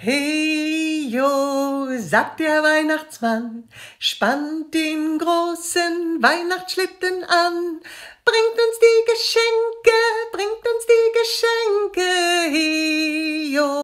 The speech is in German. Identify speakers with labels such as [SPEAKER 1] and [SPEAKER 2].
[SPEAKER 1] Hey yo, sagt der Weihnachtsmann, spannt den großen Weihnachtsschlitten an, bringt uns die Geschenke, bringt uns die Geschenke, hey yo.